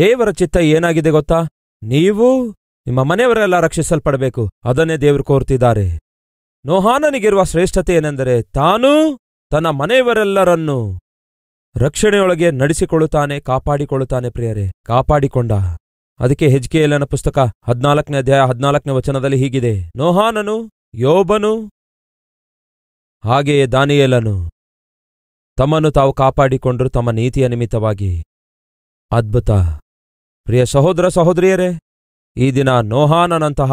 ದೇವರ ಚಿತ್ತ ಏನಾಗಿದೆ ಗೊತ್ತಾ ನೀವು ನಿಮ್ಮ ಮನೆಯವರೆಲ್ಲ ರಕ್ಷಿಸಲ್ಪಡಬೇಕು ಅದನ್ನೇ ದೇವರು ಕೋರ್ತಿದ್ದಾರೆ ನೋಹಾನನಿಗಿರುವ ಶ್ರೇಷ್ಠತೆ ಏನೆಂದರೆ ತಾನೂ ತನ್ನ ಮನೆಯವರೆಲ್ಲರನ್ನು ರಕ್ಷಣೆಯೊಳಗೆ ನಡೆಸಿಕೊಳ್ಳುತ್ತಾನೆ ಕಾಪಾಡಿಕೊಳ್ಳುತ್ತಾನೆ ಪ್ರಿಯರೇ ಕಾಪಾಡಿಕೊಂಡ ಅದಕ್ಕೆ ಹೆಜ್ಕೆಯಲ್ಲನ ಪುಸ್ತಕ ಹದ್ನಾಲ್ಕನೇ ಅಧ್ಯಾಯ ಹದ್ನಾಲ್ಕನೇ ವಚನದಲ್ಲಿ ಹೀಗಿದೆ ನೋಹಾನನು ಯೋಬನು ಹಾಗೆಯೇ ದಾನಿಯೇಲನು ತಮ್ಮನ್ನು ತಾವು ಕಾಪಾಡಿಕೊಂಡರು ತಮ್ಮ ನೀತಿಯ ನಿಮಿತ್ತವಾಗಿ ಅದ್ಭುತ ಪ್ರಿಯ ಸಹೋದರ ಸಹೋದರಿಯರೇ ಈ ದಿನ ನೋಹಾನನಂತಹ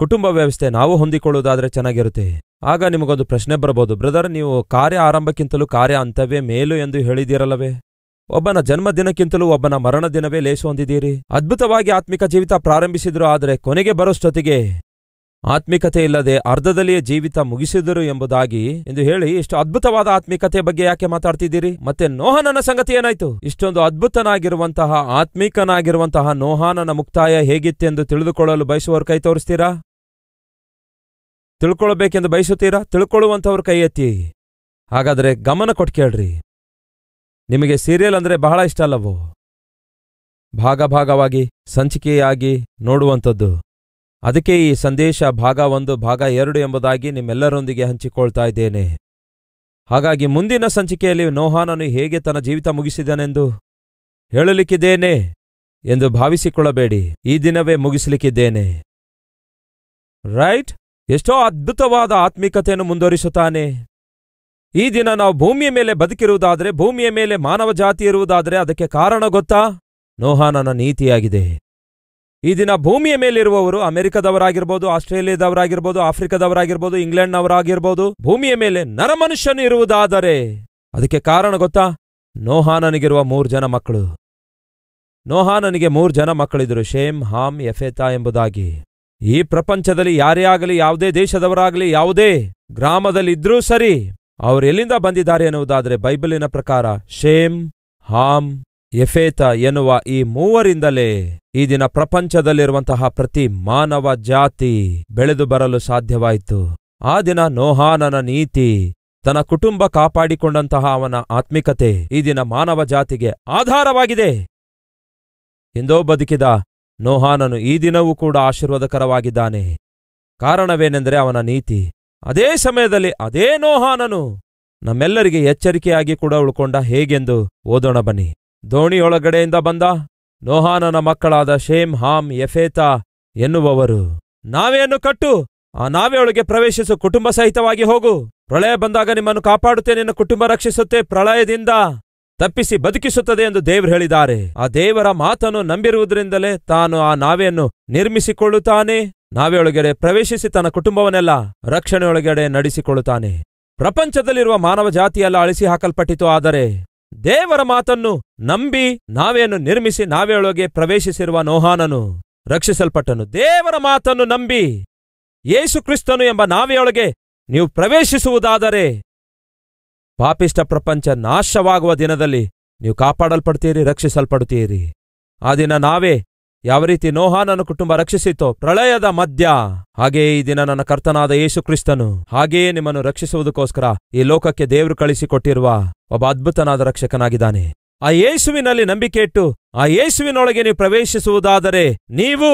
ಕುಟುಂಬ ವ್ಯವಸ್ಥೆ ನಾವು ಹೊಂದಿಕೊಳ್ಳುವುದಾದರೆ ಚೆನ್ನಾಗಿರುತ್ತೆ ಆಗ ನಿಮಗೊಂದು ಪ್ರಶ್ನೆ ಬರಬಹುದು ಬ್ರದರ್ ನೀವು ಕಾರ್ಯ ಆರಂಭಕ್ಕಿಂತಲೂ ಕಾರ್ಯ ಅಂತವೇ ಮೇಲು ಎಂದು ಹೇಳಿದಿರಲ್ಲವೇ ಒಬ್ಬನ ಜನ್ಮದಿನಕ್ಕಿಂತಲೂ ಒಬ್ಬನ ಮರಣ ದಿನವೇ ಲೇಸು ಹೊಂದಿದ್ದೀರಿ ಅದ್ಭುತವಾಗಿ ಆತ್ಮಿಕ ಜೀವಿತ ಪ್ರಾರಂಭಿಸಿದ್ರು ಆದರೆ ಕೊನೆಗೆ ಬರೋಷ್ಟೊತ್ತಿಗೆ ಆತ್ಮಿಕತೆ ಇಲ್ಲದೆ ಅರ್ಧದಲ್ಲಿಯೇ ಜೀವಿತ ಮುಗಿಸಿದರು ಎಂಬುದಾಗಿ ಎಂದು ಹೇಳಿ ಇಷ್ಟು ಅದ್ಭುತವಾದ ಆತ್ಮಿಕತೆ ಬಗ್ಗೆ ಯಾಕೆ ಮಾತಾಡ್ತಿದ್ದೀರಿ ಮತ್ತೆ ನೋಹನನ ಸಂಗತಿ ಏನಾಯ್ತು ಇಷ್ಟೊಂದು ಅದ್ಭುತನಾಗಿರುವಂತಹ ಆತ್ಮೀಕನಾಗಿರುವಂತಹ ನೋಹಾನನ ಮುಕ್ತಾಯ ಹೇಗಿತ್ತೆಂದು ತಿಳಿದುಕೊಳ್ಳಲು ಬಯಸುವವರು ಕೈ ತೋರಿಸ್ತೀರಾ ತಿಳ್ಕೊಳ್ಬೇಕೆಂದು ಬಯಸುತ್ತೀರಾ ತಿಳ್ಕೊಳ್ಳುವಂಥವ್ರು ಕೈ ಎತ್ತಿ ಹಾಗಾದರೆ ಗಮನ ಕೊಟ್ಟು ಕೇಳ್ರಿ ನಿಮಗೆ ಸೀರಿಯಲ್ ಅಂದರೆ ಬಹಳ ಇಷ್ಟ ಅಲ್ಲವೋ ಭಾಗ ಭಾಗವಾಗಿ ಸಂಚಿಕೆಯಾಗಿ ನೋಡುವಂಥದ್ದು ಅದಕ್ಕೆ ಈ ಸಂದೇಶ ಭಾಗ ಒಂದು ಭಾಗ ಎರಡು ಎಂಬುದಾಗಿ ನಿಮ್ಮೆಲ್ಲರೊಂದಿಗೆ ಹಂಚಿಕೊಳ್ತಾ ಇದ್ದೇನೆ ಹಾಗಾಗಿ ಮುಂದಿನ ಸಂಚಿಕೆಯಲ್ಲಿ ನೋಹಾನನು ಹೇಗೆ ತನ್ನ ಜೀವಿತ ಮುಗಿಸಿದನೆಂದು ಹೇಳಲಿಕ್ಕಿದ್ದೇನೆ ಎಂದು ಭಾವಿಸಿಕೊಳ್ಳಬೇಡಿ ಈ ದಿನವೇ ಮುಗಿಸಲಿಕ್ಕಿದ್ದೇನೆ ರೈಟ್ ಎಷ್ಟೋ ಅದ್ಭುತವಾದ ಆತ್ಮಿಕತೆಯನ್ನು ಮುಂದುವರಿಸುತ್ತಾನೆ ಈ ದಿನ ನಾವು ಭೂಮಿಯ ಮೇಲೆ ಬದುಕಿರುವುದಾದರೆ ಭೂಮಿಯ ಮೇಲೆ ಮಾನವ ಜಾತಿ ಇರುವುದಾದರೆ ಅದಕ್ಕೆ ಕಾರಣ ಗೊತ್ತಾ ನೋಹಾನನ ನೀತಿಯಾಗಿದೆ ಈ ದಿನ ಭೂಮಿಯ ಮೇಲಿರುವವರು ಅಮೆರಿಕದವರಾಗಿರ್ಬೋದು ಆಸ್ಟ್ರೇಲಿಯಾದವರಾಗಿರ್ಬೋದು ಆಫ್ರಿಕಾದವರಾಗಿರ್ಬೋದು ಇಂಗ್ಲೆಂಡ್ನವರಾಗಿರ್ಬೋದು ಭೂಮಿಯ ಮೇಲೆ ನರಮನುಷ್ಯನು ಇರುವುದಾದರೆ ಅದಕ್ಕೆ ಕಾರಣ ಗೊತ್ತಾ ನೋಹಾನನಿಗಿರುವ ಮೂರು ಜನ ಮಕ್ಕಳು ನೋಹಾನನಿಗೆ ಮೂರು ಜನ ಮಕ್ಕಳಿದ್ರು ಶೇಮ್ ಹಾಮ್ ಎಫೆತಾ ಎಂಬುದಾಗಿ ಈ ಪ್ರಪಂಚದಲ್ಲಿ ಯಾರೇ ಆಗಲಿ ಯಾವುದೇ ದೇಶದವರಾಗಲಿ ಯಾವುದೇ ಗ್ರಾಮದಲ್ಲಿದ್ರೂ ಸರಿ ಅವರೆಲ್ಲಿಂದ ಬಂದಿದ್ದಾರೆ ಎನ್ನುವುದಾದರೆ ಬೈಬಲಿನ ಪ್ರಕಾರ ಶೇಮ್ ಹಾಮ್ ಎಫೇತ ಎನ್ನುವ ಈ ಮೂವರಿಂದಲೇ ಈ ದಿನ ಪ್ರಪಂಚದಲ್ಲಿರುವಂತಹ ಪ್ರತಿ ಮಾನವ ಜಾತಿ ಬೆಳೆದು ಬರಲು ಸಾಧ್ಯವಾಯಿತು ಆ ದಿನ ನೋಹಾನನ ನೀತಿ ತನ್ನ ಕುಟುಂಬ ಕಾಪಾಡಿಕೊಂಡಂತಹ ಅವನ ಆತ್ಮಿಕತೆ ಈ ದಿನ ಮಾನವ ಜಾತಿಗೆ ಆಧಾರವಾಗಿದೆ ಎಂದೋ ಬದುಕಿದ ನೋಹಾನನು ಈ ದಿನವೂ ಕೂಡ ಆಶೀರ್ವಾದಕರವಾಗಿದ್ದಾನೆ ಕಾರಣವೇನೆಂದರೆ ಅವನ ನೀತಿ ಅದೇ ಸಮಯದಲ್ಲಿ ಅದೇ ನೋಹಾನನು ನಮ್ಮೆಲ್ಲರಿಗೆ ಎಚ್ಚರಿಕೆಯಾಗಿ ಕೂಡ ಉಳ್ಕೊಂಡ ಹೇಗೆಂದು ಓದೋಣ ಬನ್ನಿ ದೋಣಿಯೊಳಗಡೆಯಿಂದ ಬಂದ ನೋಹಾನನ ಮಕ್ಕಳಾದ ಶೇಮ್ ಹಾಮ್ ಎಫೇತಾ ಎನ್ನುವವರು ನಾವೆಯನ್ನು ಕಟ್ಟು ಆ ನಾವೆಯೊಳಗೆ ಪ್ರವೇಶಿಸು ಕುಟುಂಬ ಸಹಿತವಾಗಿ ಹೋಗು ಪ್ರಳಯ ಬಂದಾಗ ನಿಮ್ಮನ್ನು ಕಾಪಾಡುತ್ತೆ ನಿನ್ನ ಕುಟುಂಬ ರಕ್ಷಿಸುತ್ತೆ ಪ್ರಳಯದಿಂದ ತಪ್ಪಿಸಿ ಬದುಕಿಸುತ್ತದೆ ಎಂದು ದೇವರು ಹೇಳಿದ್ದಾರೆ ಆ ದೇವರ ಮಾತನ್ನು ನಂಬಿರುವುದರಿಂದಲೇ ತಾನು ಆ ನಾವೆಯನ್ನು ನಿರ್ಮಿಸಿಕೊಳ್ಳುತ್ತಾನೆ ನಾವೆಯೊಳಗಡೆ ಪ್ರವೇಶಿಸಿ ತನ್ನ ಕುಟುಂಬವನ್ನೆಲ್ಲ ರಕ್ಷಣೆಯೊಳಗಡೆ ನಡೆಸಿಕೊಳ್ಳುತ್ತಾನೆ ಪ್ರಪಂಚದಲ್ಲಿರುವ ಮಾನವ ಜಾತಿಯೆಲ್ಲ ಅಳಿಸಿ ಹಾಕಲ್ಪಟ್ಟಿತು ಆದರೆ ದೇವರ ಮಾತನ್ನು ನಂಬಿ ನಾವೇನು ನಿರ್ಮಿಸಿ ನಾವೆಯೊಳಗೆ ಪ್ರವೇಶಿಸಿರುವ ನೋಹಾನನು ರಕ್ಷಿಸಲ್ಪಟ್ಟನು ದೇವರ ಮಾತನ್ನು ನಂಬಿ ಯೇಸು ಕ್ರಿಸ್ತನು ಎಂಬ ನಾವೆಯೊಳಗೆ ನೀವು ಪ್ರವೇಶಿಸುವುದಾದರೆ ಪಾಪಿಷ್ಟ ಪ್ರಪಂಚ ನಾಶವಾಗುವ ದಿನದಲ್ಲಿ ನೀವು ಕಾಪಾಡಲ್ಪಡ್ತೀರಿ ರಕ್ಷಿಸಲ್ಪಡುತ್ತೀರಿ ಆ ದಿನ ನಾವೇ ಯಾವ ರೀತಿ ನೋಹ ನನ್ನ ಕುಟುಂಬ ರಕ್ಷಿಸಿತೋ ಪ್ರಳಯದ ಮಧ್ಯ ಹಾಗೆಯೇ ಈ ದಿನ ನನ್ನ ಕರ್ತನಾದ ಯೇಸು ಕ್ರಿಸ್ತನು ಹಾಗೆಯೇ ನಿಮ್ಮನ್ನು ರಕ್ಷಿಸುವುದಕ್ಕೋಸ್ಕರ ಈ ಲೋಕಕ್ಕೆ ದೇವರು ಕಳಿಸಿಕೊಟ್ಟಿರುವ ಒಬ್ಬ ಅದ್ಭುತನಾದ ರಕ್ಷಕನಾಗಿದ್ದಾನೆ ಆ ಯೇಸುವಿನಲ್ಲಿ ನಂಬಿಕೆ ಇಟ್ಟು ಆ ಯೇಸುವಿನೊಳಗೆ ನೀವು ಪ್ರವೇಶಿಸುವುದಾದರೆ ನೀವು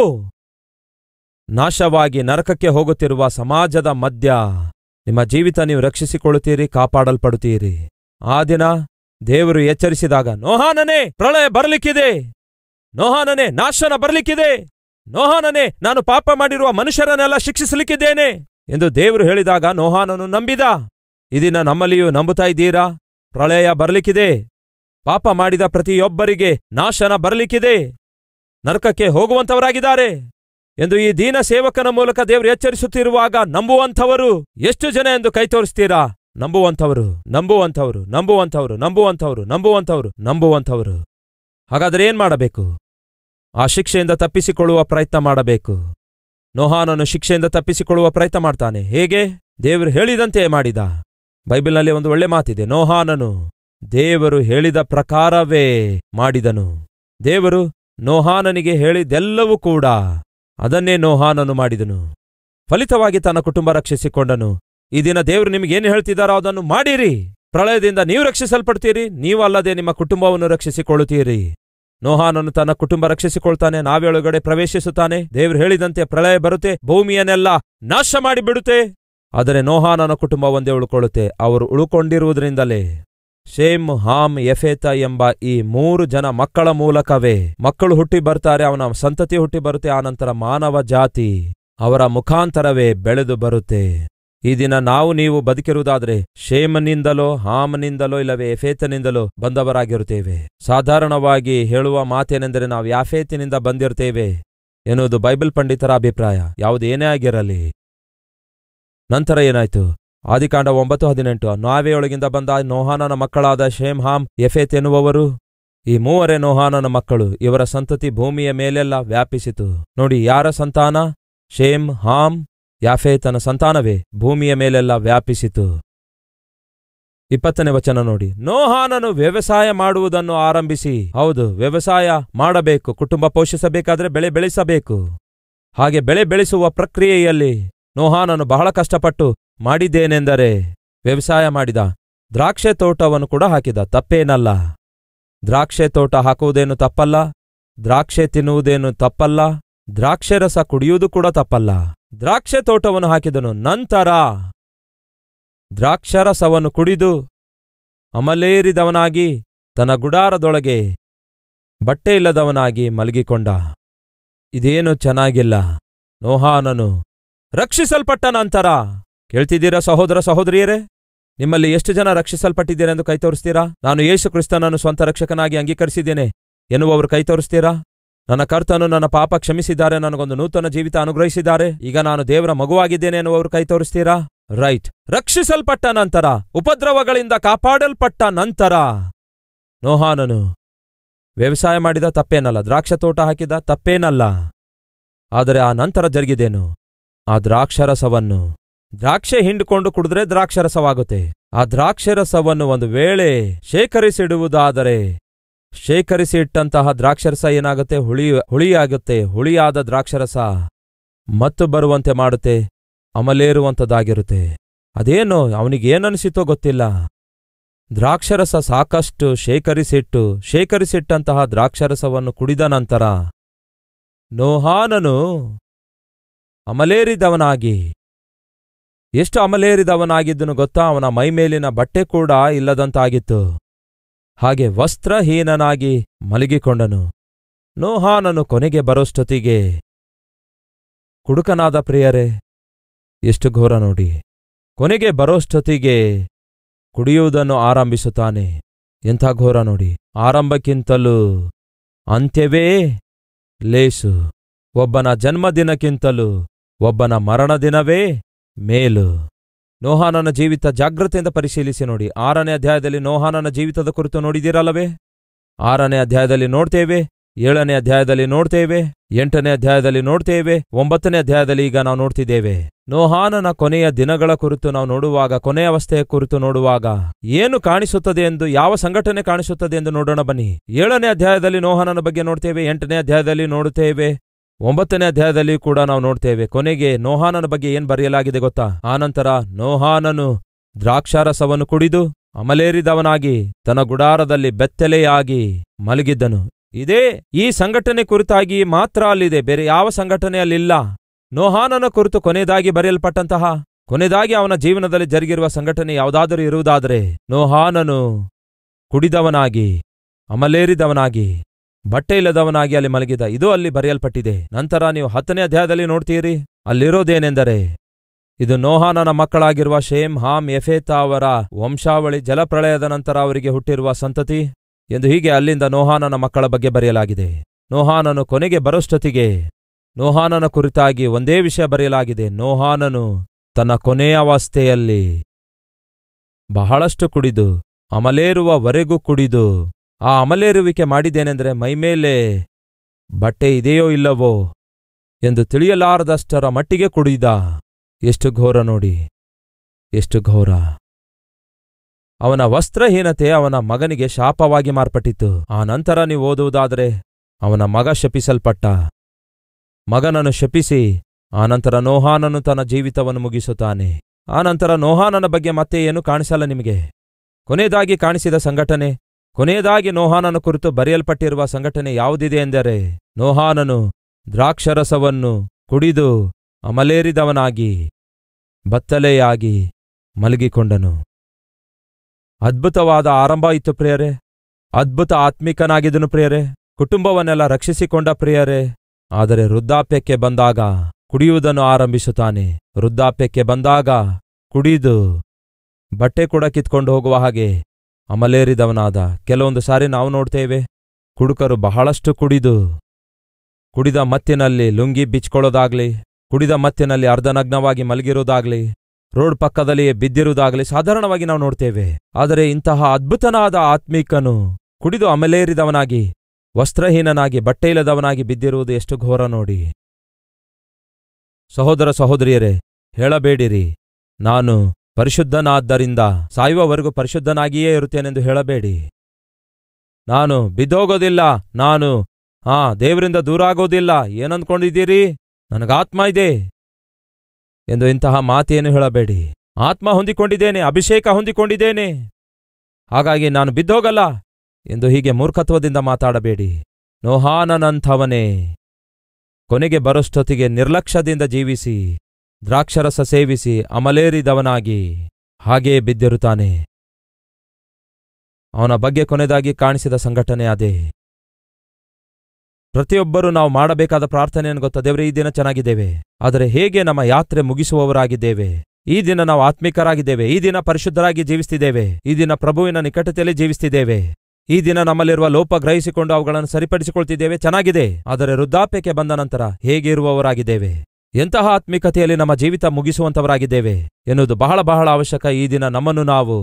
ನಾಶವಾಗಿ ನರಕಕ್ಕೆ ಹೋಗುತ್ತಿರುವ ಸಮಾಜದ ಮಧ್ಯ ನಿಮ್ಮ ಜೀವಿತ ನೀವು ರಕ್ಷಿಸಿಕೊಳ್ಳುತ್ತೀರಿ ಕಾಪಾಡಲ್ಪಡುತ್ತೀರಿ ಆ ದಿನ ದೇವರು ಎಚ್ಚರಿಸಿದಾಗ ನೋಹಾನನೇ ಪ್ರಳಯ ಬರಲಿಕ್ಕಿದೆ ನೋಹಾನನೇ ನಾಶನ ಬರಲಿಕ್ಕಿದೆ ನೋಹಾನನೇ ನಾನು ಪಾಪ ಮಾಡಿರುವ ಮನುಷ್ಯರನ್ನೆಲ್ಲ ಶಿಕ್ಷಿಸಲಿಕ್ಕಿದ್ದೇನೆ ಎಂದು ದೇವರು ಹೇಳಿದಾಗ ನೋಹಾನನು ನಂಬಿದ ಇದನ್ನ ನಮ್ಮಲ್ಲಿಯೂ ನಂಬುತ್ತಾ ಇದ್ದೀರಾ ಪ್ರಳಯ ಬರಲಿಕ್ಕಿದೆ ಪಾಪ ಮಾಡಿದ ಪ್ರತಿಯೊಬ್ಬರಿಗೆ ನಾಶನ ಬರಲಿಕ್ಕಿದೆ ನರಕಕ್ಕೆ ಹೋಗುವಂಥವರಾಗಿದ್ದಾರೆ ಎಂದು ಈ ದೀನ ಸೇವಕನ ಮೂಲಕ ದೇವರು ಎಚ್ಚರಿಸುತ್ತಿರುವಾಗ ನಂಬುವಂಥವರು ಎಷ್ಟು ಜನ ಎಂದು ಕೈ ತೋರಿಸ್ತೀರಾ ನಂಬುವಂಥವರು ನಂಬುವಂಥವರು ನಂಬುವಂಥವರು ನಂಬುವಂಥವರು ನಂಬುವಂಥವರು ನಂಬುವಂಥವರು ಹಾಗಾದರೆ ಏನು ಮಾಡಬೇಕು ಆ ಶಿಕ್ಷೆಯಿಂದ ತಪ್ಪಿಸಿಕೊಳ್ಳುವ ಪ್ರಯತ್ನ ಮಾಡಬೇಕು ನೋಹಾನನು ಶಿಕ್ಷೆಯಿಂದ ತಪ್ಪಿಸಿಕೊಳ್ಳುವ ಪ್ರಯತ್ನ ಮಾಡ್ತಾನೆ ಹೇಗೆ ದೇವರು ಹೇಳಿದಂತೆ ಮಾಡಿದ ಬೈಬಲ್ನಲ್ಲಿ ಒಂದು ಒಳ್ಳೆ ಮಾತಿದೆ ನೋಹಾನನು ದೇವರು ಹೇಳಿದ ಪ್ರಕಾರವೇ ಮಾಡಿದನು ದೇವರು ನೋಹಾನನಿಗೆ ಹೇಳಿದೆಲ್ಲವೂ ಕೂಡ ಅದನ್ನೇ ನೋಹಾನನು ಮಾಡಿದನು ಫಲಿತವಾಗಿ ತನ್ನ ಕುಟುಂಬ ರಕ್ಷಿಸಿಕೊಂಡನು ಈ ದಿನ ದೇವರು ನಿಮಗೇನು ಹೇಳ್ತಿದ್ದಾರೋ ಅದನ್ನು ಮಾಡಿರಿ ಪ್ರಳಯದಿಂದ ನೀವು ರಕ್ಷಿಸಲ್ಪಡ್ತೀರಿ ನೀವು ಅಲ್ಲದೆ ನಿಮ್ಮ ಕುಟುಂಬವನ್ನು ರಕ್ಷಿಸಿಕೊಳ್ಳುತ್ತೀರಿ ನೋಹಾನನ್ನು ತನ್ನ ಕುಟುಂಬ ರಕ್ಷಿಸಿಕೊಳ್ತಾನೆ ನಾವೆಳಗಡೆ ಪ್ರವೇಶಿಸುತ್ತಾನೆ ದೇವರು ಹೇಳಿದಂತೆ ಪ್ರಳಯ ಬರುತ್ತೆ ಭೂಮಿಯನ್ನೆಲ್ಲ ನಾಶ ಮಾಡಿಬಿಡುತ್ತೆ ಆದರೆ ನೋಹಾನನ ಕುಟುಂಬ ಒಂದೇ ಉಳ್ಕೊಳ್ಳುತ್ತೆ ಅವರು ಉಳ್ಕೊಂಡಿರುವುದರಿಂದಲೇ ಶೇಮ್ ಹಾಮ್ ಎಫೇತ ಎಂಬ ಈ ಮೂರು ಜನ ಮಕ್ಕಳ ಮೂಲಕವೇ ಮಕ್ಕಳು ಹುಟ್ಟಿ ಬರ್ತಾರೆ ಅವನ ಸಂತತಿ ಹುಟ್ಟಿ ಬರುತ್ತೆ ಆನಂತರ ಮಾನವ ಜಾತಿ ಅವರ ಮುಖಾಂತರವೇ ಬೆಳೆದು ಬರುತ್ತೆ ಈ ದಿನ ನಾವು ನೀವು ಬದುಕಿರುವುದಾದರೆ ಶೇಮನಿಂದಲೋ ಹಾಮನಿಂದಲೋ ಇಲ್ಲವೇ ಎಫೇತನಿಂದಲೋ ಬಂದವರಾಗಿರುತ್ತೇವೆ ಸಾಧಾರಣವಾಗಿ ಹೇಳುವ ಮಾತೇನೆಂದರೆ ನಾವು ಯಾಫೇತಿನಿಂದ ಬಂದಿರುತ್ತೇವೆ ಎನ್ನುವುದು ಬೈಬಲ್ ಪಂಡಿತರ ಅಭಿಪ್ರಾಯ ಯಾವುದೇನೇ ಏನೇ ಆಗಿರಲಿ ನಂತರ ಏನಾಯ್ತು ಆದಿಕಾಂಡ ಒಂಬತ್ತು ಹದಿನೆಂಟು ನಾವೆಯೊಳಗಿಂದ ಬಂದ ನೋಹಾನನ ಮಕ್ಕಳಾದ ಶೇಮ್ ಹಾಮ್ ಎಫೇತ್ ಎನ್ನುವವರು ಈ ಮೂವರೇ ನೋಹಾನನ ಮಕ್ಕಳು ಇವರ ಸಂತತಿ ಭೂಮಿಯ ಮೇಲೆಲ್ಲ ವ್ಯಾಪಿಸಿತು ನೋಡಿ ಯಾರ ಸಂತಾನ ಶೇಮ್ ಹಾಮ್ ಯಾಫೇತನ ಸಂತಾನವೇ ಭೂಮಿಯ ಮೇಲೆಲ್ಲ ವ್ಯಾಪಿಸಿತು ಇಪ್ಪತ್ತನೇ ವಚನ ನೋಡಿ ನೋಹಾನನು ವ್ಯವಸಾಯ ಮಾಡುವುದನ್ನು ಆರಂಭಿಸಿ ಹೌದು ವ್ಯವಸಾಯ ಮಾಡಬೇಕು ಕುಟುಂಬ ಪೋಷಿಸಬೇಕಾದ್ರೆ ಬೆಳೆ ಬೆಳೆಸಬೇಕು ಹಾಗೆ ಬೆಳೆ ಬೆಳೆಸುವ ಪ್ರಕ್ರಿಯೆಯಲ್ಲಿ ನೋಹಾನನು ಬಹಳ ಕಷ್ಟಪಟ್ಟು ಮಾಡಿದ್ದೇನೆಂದರೆ ವ್ಯವಸಾಯ ಮಾಡಿದ ದ್ರಾಕ್ಷೆ ತೋಟವನ್ನು ಕೂಡ ಹಾಕಿದ ತಪ್ಪೇನಲ್ಲ ದ್ರಾಕ್ಷೆ ತೋಟ ಹಾಕುವುದೇನು ತಪ್ಪಲ್ಲ ದ್ರಾಕ್ಷೆ ತಿನ್ನುವುದೇನು ತಪ್ಪಲ್ಲ ದ್ರಾಕ್ಷರಸ ಕುಡಿಯುವುದು ಕೂಡ ತಪ್ಪಲ್ಲ ದ್ರಾಕ್ಷೆ ತೋಟವನ್ನು ಹಾಕಿದನು ನಂತರ ದ್ರಾಕ್ಷರಸವನ್ನು ಕುಡಿದು ಅಮಲೇರಿದವನಾಗಿ ತನ್ನ ಗುಡಾರದೊಳಗೆ ಬಟ್ಟೆ ಇಲ್ಲದವನಾಗಿ ಮಲಗಿಕೊಂಡ ಇದೇನು ಚೆನ್ನಾಗಿಲ್ಲ ನೋಹಾನನು ರಕ್ಷಿಸಲ್ಪಟ್ಟ ನಂತರ ಕೇಳ್ತಿದ್ದೀರಾ ಸಹೋದರ ಸಹೋದರಿಯರೇ ನಿಮ್ಮಲ್ಲಿ ಎಷ್ಟು ಜನ ರಕ್ಷಿಸಲ್ಪಟ್ಟಿದ್ದೀರೆಂದು ಕೈ ತೋರಿಸ್ತೀರಾ ನಾನು ಯೇಸು ಕ್ರಿಸ್ತನನ್ನು ಸ್ವಂತ ರಕ್ಷಕನಾಗಿ ಅಂಗೀಕರಿಸಿದ್ದೇನೆ ಎನ್ನುವವರು ಕೈ ತೋರಿಸ್ತೀರಾ ನನ್ನ ಕರ್ತನು ನನ್ನ ಪಾಪ ಕ್ಷಮಿಸಿದ್ದಾರೆ ನನಗೊಂದು ನೂತನ ಜೀವಿತ ಅನುಗ್ರಹಿಸಿದ್ದಾರೆ ಈಗ ನಾನು ದೇವರ ಮಗುವಾಗಿದ್ದೇನೆ ಎನ್ನುವರು ಕೈ ತೋರಿಸ್ತೀರಾ ರೈಟ್ ರಕ್ಷಿಸಲ್ಪಟ್ಟ ನಂತರ ಉಪದ್ರವಗಳಿಂದ ಕಾಪಾಡಲ್ಪಟ್ಟ ನಂತರ ನೋಹಾನನು ವ್ಯವಸಾಯ ಮಾಡಿದ ತಪ್ಪೇನಲ್ಲ ದ್ರಾಕ್ಷ ತೋಟ ಹಾಕಿದ ತಪ್ಪೇನಲ್ಲ ಆದರೆ ಆ ನಂತರ ಜರುಗಿದೇನು ಆ ದ್ರಾಕ್ಷರಸವನ್ನು ದ್ರಾಕ್ಷೆ ಹಿಂಡ್ಕೊಂಡು ಕುಡಿದ್ರೆ ದ್ರಾಕ್ಷರಸವಾಗುತ್ತೆ ಆ ದ್ರಾಕ್ಷರಸವನ್ನು ಒಂದು ವೇಳೆ ಶೇಖರಿಸಿಡುವುದಾದರೆ ಶೇಖರಿಸಿ ಇಟ್ಟಂತಹ ದ್ರಾಕ್ಷರಸ ಏನಾಗುತ್ತೆ ಹುಳಿ ಹುಳಿಯಾಗುತ್ತೆ ಹುಳಿಯಾದ ದ್ರಾಕ್ಷರಸ ಮತ್ತು ಬರುವಂತೆ ಮಾಡುತ್ತೆ ಅಮಲೇರುವಂಥದ್ದಾಗಿರುತ್ತೆ ಅದೇನು ಅವನಿಗೇನಿಸಿತೋ ಗೊತ್ತಿಲ್ಲ ದ್ರಾಕ್ಷರಸ ಸಾಕಷ್ಟು ಶೇಖರಿಸಿಟ್ಟು ಶೇಖರಿಸಿಟ್ಟಂತಹ ದ್ರಾಕ್ಷರಸವನ್ನು ಕುಡಿದ ನಂತರ ನೋಹಾನನು ಅಮಲೇರಿದವನಾಗಿ ಎಷ್ಟು ಅಮಲೇರಿದವನಾಗಿದ್ದನು ಗೊತ್ತಾ ಅವನ ಮೈಮೇಲಿನ ಬಟ್ಟೆ ಕೂಡ ಇಲ್ಲದಂತಾಗಿತ್ತು ಹಾಗೆ ವಸ್ತ್ರಹೀನನಾಗಿ ಮಲಗಿಕೊಂಡನು ನೋಹಾನನು ಕೊನೆಗೆ ಬರೋಷ್ಟೊತ್ತಿಗೆ ಕುಡುಕನಾದ ಪ್ರಿಯರೇ ಎಷ್ಟು ಘೋರ ನೋಡಿ ಕೊನೆಗೆ ಬರೋಷ್ಟೊತ್ತಿಗೆ ಕುಡಿಯುವುದನ್ನು ಆರಂಭಿಸುತ್ತಾನೆ ಎಂಥ ಘೋರ ನೋಡಿ ಆರಂಭಕ್ಕಿಂತಲೂ ಅಂತ್ಯವೇ ಲೇಸು ಒಬ್ಬನ ಜನ್ಮದಿನಕ್ಕಿಂತಲೂ ಒಬ್ಬನ ಮರಣದಿನವೇ ಮೇಲು ನೋಹಾನನ ಜೀವಿತ ಜಾಗ್ರತೆಯಿಂದ ಪರಿಶೀಲಿಸಿ ನೋಡಿ ಆರನೇ ಅಧ್ಯಾಯದಲ್ಲಿ ನೋಹಾನನ ಜೀವಿತದ ಕುರಿತು ನೋಡಿದಿರಲ್ಲವೇ ಆರನೇ ಅಧ್ಯಾಯದಲ್ಲಿ ನೋಡ್ತೇವೆ ಏಳನೇ ಅಧ್ಯಾಯದಲ್ಲಿ ನೋಡ್ತೇವೆ ಎಂಟನೇ ಅಧ್ಯಾಯದಲ್ಲಿ ನೋಡ್ತೇವೆ ಒಂಬತ್ತನೇ ಅಧ್ಯಾಯದಲ್ಲಿ ಈಗ ನಾವು ನೋಡ್ತಿದ್ದೇವೆ ನೋಹಾನನ ಕೊನೆಯ ದಿನಗಳ ಕುರಿತು ನಾವು ನೋಡುವಾಗ ಕೊನೆಯ ಅವಸ್ಥೆಯ ಕುರಿತು ನೋಡುವಾಗ ಏನು ಕಾಣಿಸುತ್ತದೆ ಎಂದು ಯಾವ ಸಂಘಟನೆ ಕಾಣಿಸುತ್ತದೆ ಎಂದು ನೋಡೋಣ ಬನ್ನಿ ಏಳನೇ ಅಧ್ಯಾಯದಲ್ಲಿ ನೋಹಾನನ ಬಗ್ಗೆ ನೋಡ್ತೇವೆ ಎಂಟನೇ ಅಧ್ಯಾಯದಲ್ಲಿ ನೋಡುತ್ತೇವೆ ಒಂಬತ್ತನೇ ಅಧ್ಯಾಯದಲ್ಲಿ ಕೂಡ ನಾವು ನೋಡ್ತೇವೆ ಕೊನೆಗೆ ನೋಹಾನನ ಬಗ್ಗೆ ಏನ್ ಬರೆಯಲಾಗಿದೆ ಗೊತ್ತಾ ಆನಂತರ ನೋಹಾನನು ದ್ರಾಕ್ಷಾರಸವನ್ನು ಕುಡಿದು ಅಮಲೇರಿದವನಾಗಿ ತನ್ನ ಗುಡಾರದಲ್ಲಿ ಬೆತ್ತಲೆಯಾಗಿ ಮಲಗಿದ್ದನು ಇದೇ ಈ ಸಂಘಟನೆ ಕುರಿತಾಗಿ ಮಾತ್ರ ಅಲ್ಲಿದೆ ಬೇರೆ ಯಾವ ಸಂಘಟನೆ ಅಲ್ಲಿಲ್ಲ ನೋಹಾನನ ಕುರಿತು ಕೊನೆಯದಾಗಿ ಬರೆಯಲ್ಪಟ್ಟಂತಹ ಕೊನೆಯದಾಗಿ ಅವನ ಜೀವನದಲ್ಲಿ ಜರುಗಿರುವ ಸಂಘಟನೆ ಯಾವುದಾದರೂ ಇರುವುದಾದರೆ ನೋಹಾನನು ಕುಡಿದವನಾಗಿ ಅಮಲೇರಿದವನಾಗಿ ಬಟ್ಟೆ ಇಲ್ಲದವನಾಗಿ ಅಲ್ಲಿ ಮಲಗಿದ ಇದು ಅಲ್ಲಿ ಬರೆಯಲ್ಪಟ್ಟಿದೆ ನಂತರ ನೀವು ಹತ್ತನೇ ಅಧ್ಯಾಯದಲ್ಲಿ ನೋಡ್ತೀರಿ ಅಲ್ಲಿರೋದೇನೆಂದರೆ ಇದು ನೋಹಾನನ ಮಕ್ಕಳಾಗಿರುವ ಶೇಮ್ ಹಾಮ್ ಎಫೇತ ಅವರ ವಂಶಾವಳಿ ಜಲಪ್ರಳಯದ ನಂತರ ಅವರಿಗೆ ಹುಟ್ಟಿರುವ ಸಂತತಿ ಎಂದು ಹೀಗೆ ಅಲ್ಲಿಂದ ನೋಹಾನನ ಮಕ್ಕಳ ಬಗ್ಗೆ ಬರೆಯಲಾಗಿದೆ ನೋಹಾನನು ಕೊನೆಗೆ ಬರೋಷ್ಟೊತ್ತಿಗೆ ನೋಹಾನನ ಕುರಿತಾಗಿ ಒಂದೇ ವಿಷಯ ಬರೆಯಲಾಗಿದೆ ನೋಹಾನನು ತನ್ನ ಕೊನೆಯ ಬಹಳಷ್ಟು ಕುಡಿದು ಅಮಲೇರುವವರೆಗೂ ಕುಡಿದು ಆ ಅಮಲೇರುವಿಕೆ ಮಾಡಿದ್ದೇನೆಂದರೆ ಮೈಮೇಲೆ ಬಟ್ಟೆ ಇದೆಯೋ ಇಲ್ಲವೋ ಎಂದು ತಿಳಿಯಲಾರದಷ್ಟರ ಮಟ್ಟಿಗೆ ಕುಡಿದ ಎಷ್ಟು ಘೋರ ನೋಡಿ ಎಷ್ಟು ಘೋರ ಅವನ ವಸ್ತ್ರಹೀನತೆ ಅವನ ಮಗನಿಗೆ ಶಾಪವಾಗಿ ಮಾರ್ಪಟ್ಟಿತು ಆ ನಂತರ ನೀವು ಓದುವುದಾದರೆ ಅವನ ಮಗ ಶಪಿಸಲ್ಪಟ್ಟ ಮಗನನ್ನು ಶಪಿಸಿ ಆನಂತರ ನೋಹಾನನು ತನ್ನ ಜೀವಿತವನ್ನು ಮುಗಿಸುತ್ತಾನೆ ಆನಂತರ ನೋಹಾನನ ಬಗ್ಗೆ ಮತ್ತೆ ಏನು ಕಾಣಿಸಲ್ಲ ನಿಮಗೆ ಕೊನೆಯದಾಗಿ ಕಾಣಿಸಿದ ಸಂಘಟನೆ ಕೊನೆಯದಾಗಿ ನೋಹಾನನ ಕುರಿತು ಬರೆಯಲ್ಪಟ್ಟಿರುವ ಸಂಘಟನೆ ಯಾವುದಿದೆ ಎಂದರೆ ನೋಹಾನನು ದ್ರಾಕ್ಷರಸವನ್ನು ಕುಡಿದು ಅಮಲೇರಿದವನಾಗಿ ಬತ್ತಲೆಯಾಗಿ ಮಲಗಿಕೊಂಡನು ಅದ್ಭುತವಾದ ಆರಂಭ ಇತ್ತು ಪ್ರಿಯರೇ ಅದ್ಭುತ ಆತ್ಮಿಕನಾಗಿದನು ಪ್ರಿಯರೇ ಕುಟುಂಬವನ್ನೆಲ್ಲ ರಕ್ಷಿಸಿಕೊಂಡ ಪ್ರಿಯರೇ ಆದರೆ ವೃದ್ಧಾಪ್ಯಕ್ಕೆ ಬಂದಾಗ ಕುಡಿಯುವುದನ್ನು ಆರಂಭಿಸುತ್ತಾನೆ ವೃದ್ಧಾಪ್ಯಕ್ಕೆ ಬಂದಾಗ ಕುಡಿದು ಬಟ್ಟೆ ಕೂಡ ಕಿತ್ಕೊಂಡು ಹೋಗುವ ಹಾಗೆ ಅಮಲೇರಿದವನಾದ ಕೆಲವೊಂದು ಸಾರಿ ನಾವು ನೋಡ್ತೇವೆ ಕುಡುಕರು ಬಹಳಷ್ಟು ಕುಡಿದು ಕುಡಿದ ಮತ್ತಿನಲ್ಲಿ ಲುಂಗಿ ಬಿಚ್ಕೊಳ್ಳೋದಾಗ್ಲಿ ಕುಡಿದ ಮತ್ತಿನಲ್ಲಿ ಅರ್ಧನಗ್ನವಾಗಿ ಮಲಗಿರುವುದಾಗ್ಲಿ ರೋಡ್ ಪಕ್ಕದಲ್ಲಿಯೇ ಬಿದ್ದಿರುವುದಾಗ್ಲಿ ಸಾಧಾರಣವಾಗಿ ನಾವು ನೋಡ್ತೇವೆ ಆದರೆ ಇಂತಹ ಅದ್ಭುತನಾದ ಆತ್ಮೀಕನು ಕುಡಿದು ಅಮಲೇರಿದವನಾಗಿ ವಸ್ತ್ರಹೀನನಾಗಿ ಬಟ್ಟೆಯಿಲ್ಲದವನಾಗಿ ಬಿದ್ದಿರುವುದು ಎಷ್ಟು ಘೋರ ನೋಡಿ ಸಹೋದರ ಸಹೋದರಿಯರೇ ಹೇಳಬೇಡಿರಿ ನಾನು ಪರಿಶುದ್ಧನಾದ್ದರಿಂದ ಸಾಯುವವರೆಗೂ ಪರಿಶುದ್ಧನಾಗಿಯೇ ಇರುತ್ತೇನೆಂದು ಹೇಳಬೇಡಿ ನಾನು ಬಿದ್ದೋಗೋದಿಲ್ಲ ನಾನು ಆ ದೇವರಿಂದ ದೂರ ಆಗೋದಿಲ್ಲ ಏನಂದ್ಕೊಂಡಿದ್ದೀರಿ ನನಗಾತ್ಮ ಇದೆ ಎಂದು ಇಂತಹ ಮಾತೇನು ಹೇಳಬೇಡಿ ಆತ್ಮ ಹೊಂದಿಕೊಂಡಿದ್ದೇನೆ ಅಭಿಷೇಕ ಹೊಂದಿಕೊಂಡಿದ್ದೇನೆ ಹಾಗಾಗಿ ನಾನು ಬಿದ್ದೋಗಲ್ಲ ಎಂದು ಹೀಗೆ ಮೂರ್ಖತ್ವದಿಂದ ಮಾತಾಡಬೇಡಿ ನೋಹಾನನಂಥವನೇ ಕೊನೆಗೆ ಬರೋಷ್ಟೊತ್ತಿಗೆ ನಿರ್ಲಕ್ಷ್ಯದಿಂದ ಜೀವಿಸಿ ದ್ರಾಕ್ಷರಸ ಸೇವಿಸಿ ಅಮಲೇರಿದವನಾಗಿ ಹಾಗೇ ಬಿದ್ದಿರುತ್ತಾನೆ ಅವನ ಬಗ್ಗೆ ಕೊನೆದಾಗಿ ಕಾಣಿಸಿದ ಸಂಘಟನೆ ಅದೇ ಪ್ರತಿಯೊಬ್ಬರೂ ನಾವು ಮಾಡಬೇಕಾದ ಪ್ರಾರ್ಥನೆಯನ್ನು ಗೊತ್ತಾ ದೇವರೇ ಈ ದಿನ ಚೆನ್ನಾಗಿದ್ದೇವೆ ಆದರೆ ಹೇಗೆ ನಮ್ಮ ಯಾತ್ರೆ ಮುಗಿಸುವವರಾಗಿದ್ದೇವೆ ಈ ದಿನ ನಾವು ಆತ್ಮಿಕರಾಗಿದ್ದೇವೆ ಈ ದಿನ ಪರಿಶುದ್ಧರಾಗಿ ಜೀವಿಸ್ತಿದ್ದೇವೆ ಈ ದಿನ ಪ್ರಭುವಿನ ನಿಕಟತೆಯಲ್ಲಿ ಜೀವಿಸ್ತಿದ್ದೇವೆ ಈ ದಿನ ನಮ್ಮಲ್ಲಿರುವ ಲೋಪ ಗ್ರಹಿಸಿಕೊಂಡು ಅವುಗಳನ್ನು ಸರಿಪಡಿಸಿಕೊಳ್ತಿದ್ದೇವೆ ಚೆನ್ನಾಗಿದೆ ಆದರೆ ವೃದ್ಧಾಪ್ಯಕ್ಕೆ ಬಂದ ನಂತರ ಹೇಗೆ ಇರುವವರಾಗಿದ್ದೇವೆ ಎಂತಹ ಆತ್ಮಿಕತೆಯಲ್ಲಿ ನಮ್ಮ ಜೀವಿತ ಮುಗಿಸುವಂತವರಾಗಿದ್ದೇವೆ ಎನ್ನುವುದು ಬಹಳ ಬಹಳ ಅವಶ್ಯಕ ಈ ದಿನ ನಮ್ಮನ್ನು ನಾವು